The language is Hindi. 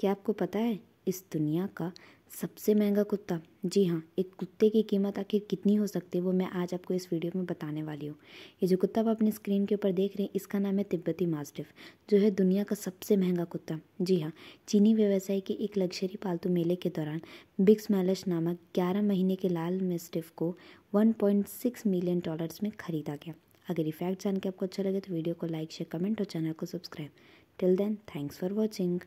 क्या आपको पता है इस दुनिया का सबसे महंगा कुत्ता जी हाँ एक कुत्ते की कीमत आखिर कितनी हो सकती है वो मैं आज आपको इस वीडियो में बताने वाली हूँ ये जो कुत्ता आप अपनी स्क्रीन के ऊपर देख रहे हैं इसका नाम है तिब्बती मास्टिफ जो है दुनिया का सबसे महंगा कुत्ता जी हाँ चीनी व्यवसाय के एक लग्जरी पालतू मेले के दौरान बिग्स मैलश नामक ग्यारह महीने के लाल मेस्टिफ को वन मिलियन डॉलर्स में खरीदा गया अगर ये फैक्ट जान के आपको अच्छा लगे तो वीडियो को लाइक शेयर कमेंट और चैनल को subscribe till then thanks for watching